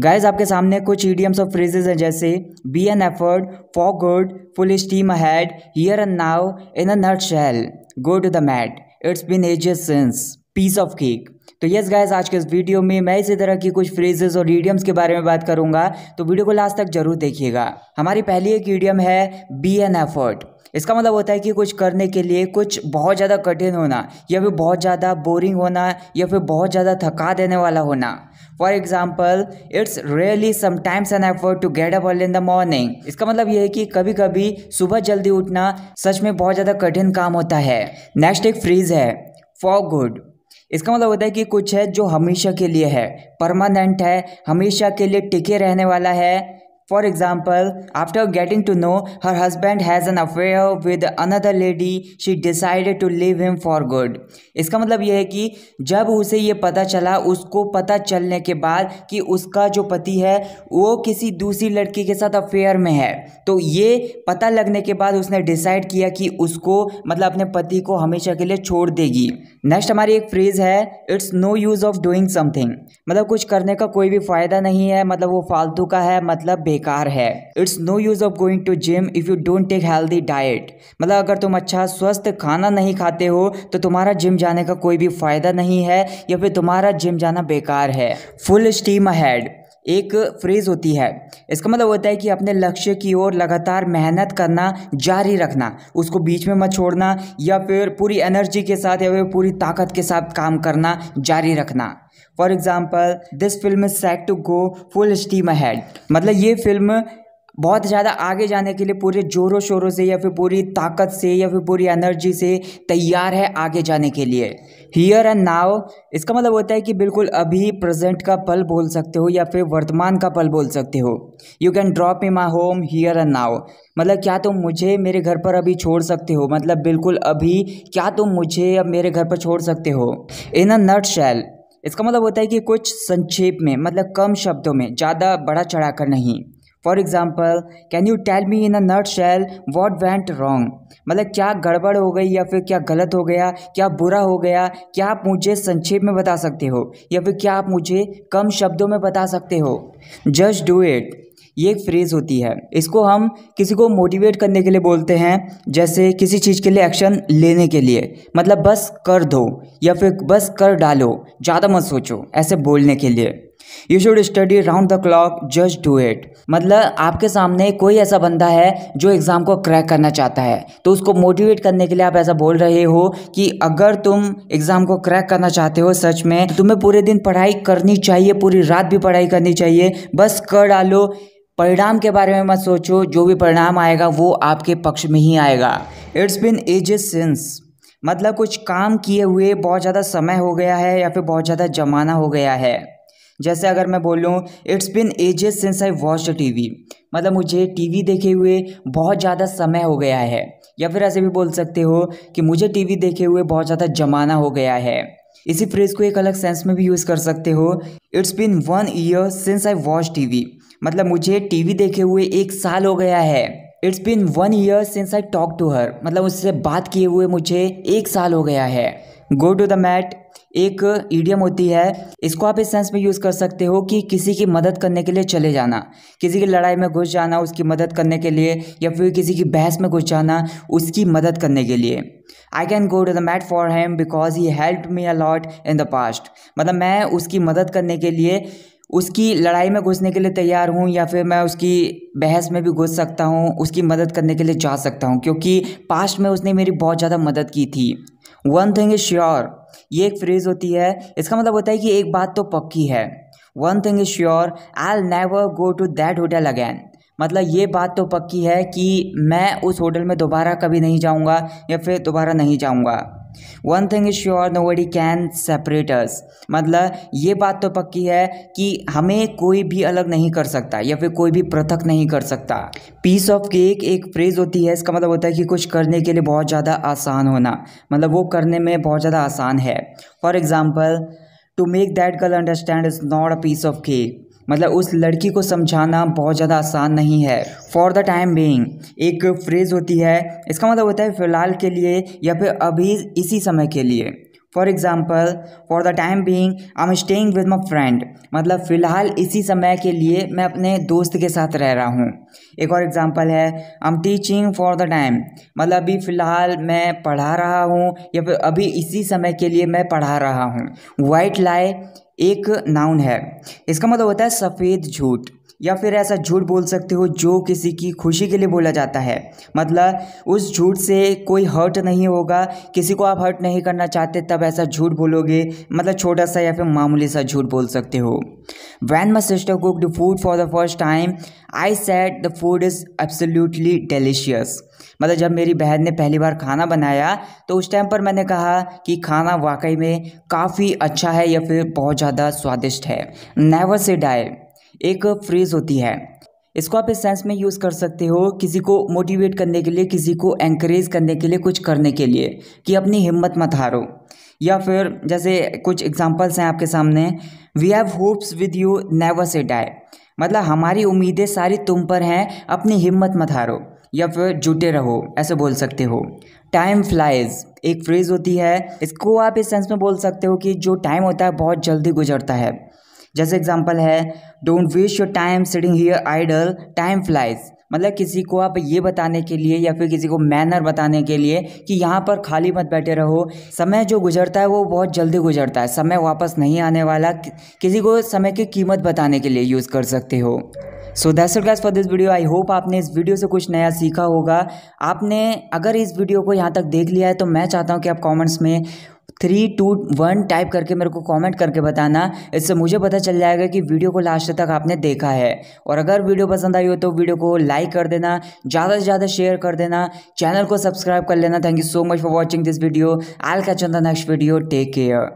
Guys आपके सामने कुछ ईडियम्स और फ्रेजेज हैं जैसे be an effort for good full steam head here and now in a nutshell go to the mat it's been ages since piece of cake तो yes guys आज के इस वीडियो में मैं इसी तरह की कुछ फ्रेजेस और ईडियम्स के बारे में बात करूंगा तो वीडियो को लास्ट तक जरूर देखिएगा हमारी पहली एक ईडियम है बी एन एफर्ट इसका मतलब होता है कि कुछ करने के लिए कुछ बहुत ज़्यादा कठिन होना या फिर बहुत ज़्यादा बोरिंग होना या फिर बहुत ज़्यादा थका देने वाला होना for example it's really sometimes an effort to get up early in the morning इसका मतलब यह है कि कभी कभी सुबह जल्दी उठना सच में बहुत ज़्यादा कठिन काम होता है नेक्स्ट एक फ्रीज है फॉर गुड इसका मतलब होता है कि कुछ है जो हमेशा के लिए है परमानेंट है हमेशा के लिए टिके रहने वाला है For example, after getting to know her husband has an affair with another lady, she decided to leave him for good. इसका मतलब यह है कि जब उसे ये पता चला उसको पता चलने के बाद कि उसका जो पति है वो किसी दूसरी लड़की के साथ अफेयर में है तो ये पता लगने के बाद उसने डिसाइड किया कि उसको मतलब अपने पति को हमेशा के लिए छोड़ देगी नेक्स्ट हमारी एक फ्रेज है it's no use of doing something मतलब कुछ करने का कोई भी फ़ायदा नहीं है मतलब वो फालतू का है मतलब बेकार है it's no use of going to gym if you don't take healthy diet मतलब अगर तुम अच्छा स्वस्थ खाना नहीं खाते हो तो तुम्हारा जिम जाने का कोई भी फायदा नहीं है या फिर तुम्हारा जिम जाना बेकार है फुल स्टीम अहेड एक फ्रेज़ होती है इसका मतलब होता है कि अपने लक्ष्य की ओर लगातार मेहनत करना जारी रखना उसको बीच में मत छोड़ना या फिर पूरी एनर्जी के साथ या फिर पूरी ताकत के साथ काम करना जारी रखना for example this film is set to go full steam ahead मतलब ये फिल्म बहुत ज़्यादा आगे जाने के लिए पूरे जोरों शोरों से या फिर पूरी ताकत से या फिर पूरी एनर्जी से तैयार है आगे जाने के लिए हियर एंड नाव इसका मतलब होता है कि बिल्कुल अभी प्रेजेंट का पल बोल सकते हो या फिर वर्तमान का पल बोल सकते हो you can drop in my home here and now मतलब क्या तुम तो मुझे मेरे घर पर अभी छोड़ सकते हो मतलब बिल्कुल अभी क्या तुम तो मुझे अब मेरे घर पर छोड़ सकते हो इन अ नट शैल इसका मतलब होता है कि कुछ संक्षेप में मतलब कम शब्दों में ज़्यादा बढ़ा चढ़ा कर नहीं for example can you tell me in a nutshell what went wrong मतलब क्या गड़बड़ हो गई या फिर क्या गलत हो गया क्या बुरा हो गया क्या आप मुझे संक्षेप में बता सकते हो या फिर क्या आप मुझे कम शब्दों में बता सकते हो जस्ट डू इट ये एक फ्रेज़ होती है इसको हम किसी को मोटिवेट करने के लिए बोलते हैं जैसे किसी चीज़ के लिए एक्शन लेने के लिए मतलब बस कर दो या फिर बस कर डालो ज़्यादा मत सोचो ऐसे बोलने के लिए you should study round the clock just do it मतलब आपके सामने कोई ऐसा बंदा है जो एग्ज़ाम को क्रैक करना चाहता है तो उसको मोटिवेट करने के लिए आप ऐसा बोल रहे हो कि अगर तुम एग्ज़ाम को क्रैक करना चाहते हो सच में तो तुम्हें पूरे दिन पढ़ाई करनी चाहिए पूरी रात भी पढ़ाई करनी चाहिए बस कर डालो परिणाम के बारे में मत सोचो जो भी परिणाम आएगा वो आपके पक्ष में ही आएगा इट्स बिन एजेस सिंस मतलब कुछ काम किए हुए बहुत ज़्यादा समय हो गया है या फिर बहुत ज़्यादा जमाना हो गया है जैसे अगर मैं बोलूँ it's been ages since I watch T V मतलब मुझे टीवी देखे हुए बहुत ज़्यादा समय हो गया है या फिर ऐसे भी बोल सकते हो कि मुझे टीवी देखे हुए बहुत ज़्यादा जमाना हो गया है इसी फ्रेज को एक अलग सेंस में भी यूज़ कर सकते हो it's been one year since I watch V मतलब मुझे टीवी देखे हुए एक साल हो गया है it's been one year since I talk to her मतलब उससे बात किए हुए मुझे एक साल हो गया है गो टू द मैट एक ईडियम होती है इसको आप इस सेंस में यूज़ कर सकते हो कि किसी की मदद करने के लिए चले जाना किसी की लड़ाई में घुस जाना उसकी मदद करने के लिए या फिर किसी की बहस में घुस जाना उसकी मदद करने के लिए I can go to the mat for him because he help me a lot in the past मतलब मैं उसकी मदद करने के लिए उसकी लड़ाई में घुसने के लिए तैयार हूँ या फिर मैं उसकी बहस में भी घुस सकता हूँ उसकी मदद करने के लिए जा सकता हूँ क्योंकि पास्ट में उसने मेरी बहुत ज़्यादा मदद की थी वन थिंग इज़ श्योर ये एक फ्रेज़ होती है इसका मतलब होता है कि एक बात तो पक्की है one thing is sure I'll never go to that hotel again मतलब ये बात तो पक्की है कि मैं उस होटल में दोबारा कभी नहीं जाऊँगा या फिर दोबारा नहीं जाऊँगा one thing is sure nobody can separate us मतलब ये बात तो पक्की है कि हमें कोई भी अलग नहीं कर सकता या फिर कोई भी पृथक नहीं कर सकता पीस ऑफ केक एक फ्रेज होती है इसका मतलब होता है कि कुछ करने के लिए बहुत ज़्यादा आसान होना मतलब वो करने में बहुत ज़्यादा आसान है for example to make that girl understand is not a piece of cake मतलब उस लड़की को समझाना बहुत ज़्यादा आसान नहीं है फॉर द टाइम बींग एक फ्रेज़ होती है इसका मतलब होता है फ़िलहाल के लिए या फिर अभी इसी समय के लिए for example for the time being I am staying with my friend मतलब फ़िलहाल इसी समय के लिए मैं अपने दोस्त के साथ रह रहा हूँ एक और एग्ज़ाम्पल है I am teaching for the time मतलब अभी फ़िलहाल मैं पढ़ा रहा हूँ या फिर अभी इसी समय के लिए मैं पढ़ा रहा हूँ वाइट लाई एक नाउन है इसका मतलब होता है सफ़ेद झूठ या फिर ऐसा झूठ बोल सकते हो जो किसी की खुशी के लिए बोला जाता है मतलब उस झूठ से कोई हर्ट नहीं होगा किसी को आप हर्ट नहीं करना चाहते तब ऐसा झूठ बोलोगे मतलब छोटा सा या फिर मामूली सा झूठ बोल सकते हो when my sister cook the food for the first time I said the food is absolutely delicious मतलब जब मेरी बहन ने पहली बार खाना बनाया तो उस टाइम पर मैंने कहा कि खाना वाकई में काफ़ी अच्छा है या फिर बहुत ज़्यादा स्वादिष्ट है नेवर से डाई एक फ्रेज़ होती है इसको आप इस सेंस में यूज़ कर सकते हो किसी को मोटिवेट करने के लिए किसी को एंकरेज करने के लिए कुछ करने के लिए कि अपनी हिम्मत मत हारो या फिर जैसे कुछ एग्जाम्पल्स हैं आपके सामने we have hopes with you never say die मतलब हमारी उम्मीदें सारी तुम पर हैं अपनी हिम्मत मत हारो या फिर जुटे रहो ऐसे बोल सकते हो टाइम फ्लाइज एक फ्रेज़ होती है इसको आप इस सेंस में बोल सकते हो कि जो टाइम होता है बहुत जल्दी गुजरता है जैसे एग्जाम्पल है don't waste your time sitting here idle time flies मतलब किसी को आप ये बताने के लिए या फिर किसी को मैनर बताने के लिए कि यहाँ पर खाली मत बैठे रहो समय जो गुजरता है वो बहुत जल्दी गुजरता है समय वापस नहीं आने वाला किसी को समय की कीमत बताने के लिए यूज़ कर सकते हो so that's it guys for this video I hope आपने इस वीडियो से कुछ नया सीखा होगा आपने अगर इस वीडियो को यहाँ तक देख लिया है तो मैं चाहता हूँ कि आप कमेंट्स में थ्री टू वन टाइप करके मेरे को कमेंट करके बताना इससे मुझे पता चल जाएगा कि वीडियो को लास्ट तक आपने देखा है और अगर वीडियो पसंद आई हो तो वीडियो को लाइक कर देना ज़्यादा से ज़्यादा शेयर कर देना चैनल को सब्सक्राइब कर लेना thank you so much for watching this video I catch on the next video take care